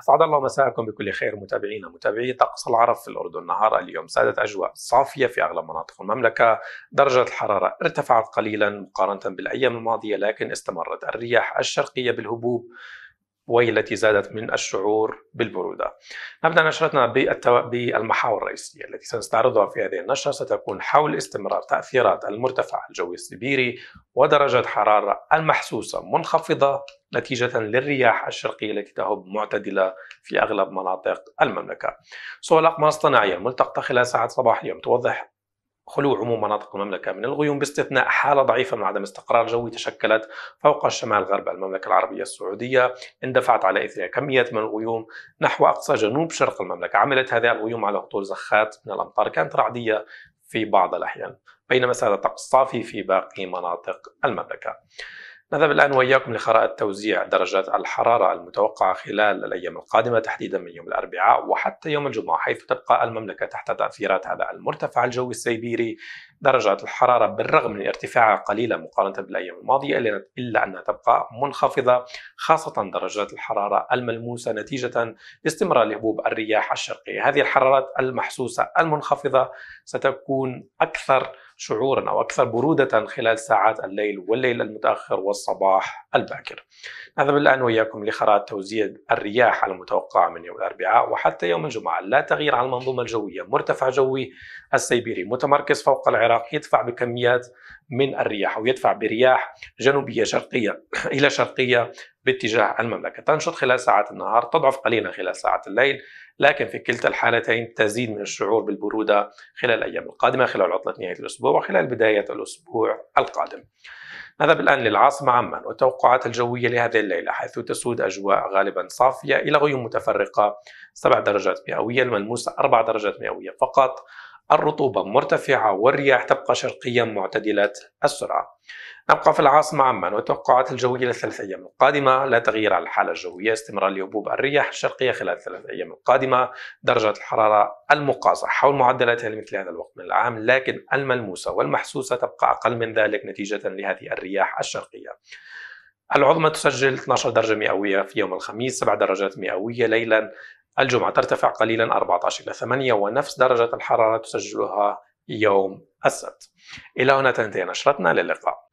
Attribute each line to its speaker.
Speaker 1: أسعد الله مساءكم بكل خير متابعينا
Speaker 2: متابعي طقس العرب في الأردن نهار اليوم سادت أجواء صافية في أغلب مناطق المملكة درجة الحرارة ارتفعت قليلا مقارنة بالأيام الماضية لكن استمرت الرياح الشرقية بالهبوب وهي التي زادت من الشعور بالبرودة نبدأ نشرتنا بالتو... بالمحاور الرئيسية التي سنستعرضها في هذه النشرة ستكون حول استمرار تأثيرات المرتفع الجوي السيبيري ودرجة حرارة المحسوسة منخفضة نتيجة للرياح الشرقية التي تهب معتدلة في أغلب مناطق المملكة سوى الأقمار الصناعية ملتقطة خلال ساعة صباح اليوم توضح خلو عموم مناطق المملكة من الغيوم باستثناء حالة ضعيفة من عدم استقرار جوي تشكلت فوق الشمال غرب المملكة العربية السعودية اندفعت على إثرها كمية من الغيوم نحو أقصى جنوب شرق المملكة عملت هذه الغيوم على هطول زخات من الأمطار كانت رعدية في بعض الأحيان بينما ساد الطقس صافي في باقي مناطق المملكة نذهب الآن وإياكم لخرائط توزيع درجات الحرارة المتوقعة خلال الأيام القادمة تحديدا من يوم الأربعاء وحتى يوم الجمعة حيث تبقى المملكة تحت تأثيرات هذا المرتفع الجوي السيبيري درجات الحرارة بالرغم من ارتفاعها قليلا مقارنة بالأيام الماضية إلا أنها تبقى منخفضة خاصة درجات الحرارة الملموسة نتيجة لاستمرار لهبوب الرياح الشرقية هذه الحرارات المحسوسة المنخفضة ستكون أكثر شعورا أو أكثر برودة خلال ساعات الليل والليل المتأخر والصباح الباكر نذهب الآن وإياكم لخرائط توزيع الرياح المتوقعة من يوم الأربعاء وحتى يوم الجمعة لا تغيير على المنظومة الجوية مرتفع جوي السيبيري متمركز فوق العراق يدفع بكميات من الرياح ويدفع برياح جنوبية شرقية إلى شرقية باتجاه المملكة تنشط خلال ساعات النهار تضعف قليلا خلال ساعات الليل لكن في كلتا الحالتين تزيد من الشعور بالبرودة خلال الأيام القادمة خلال عطلة نهاية الأسبوع وخلال بداية الأسبوع القادم نذهب الآن للعاصمة عمان والتوقعات الجوية لهذه الليلة حيث تسود أجواء غالبا صافية إلى غيوم متفرقة 7 درجات مئوية الملموسة 4 درجات مئوية فقط الرطوبة مرتفعة والرياح تبقى شرقيا معتدلة السرعة نبقى في العاصمة عمان والتوقعات الجوية للثلاث أيام القادمة لا تغيير على الحالة الجوية استمرار لهبوب الرياح الشرقية خلال الثلاث أيام القادمة درجة الحرارة المقاسة حول معدلاتها لمثل هذا الوقت من العام لكن الملموسة والمحسوسة تبقى أقل من ذلك نتيجة لهذه الرياح الشرقية العظمى تسجل 12 درجة مئوية في يوم الخميس 7 درجات مئوية ليلا الجمعة ترتفع قليلا 14 إلى 8 ونفس درجة الحرارة تسجلها يوم السبت إلى هنا تنتهي نشرتنا للقاء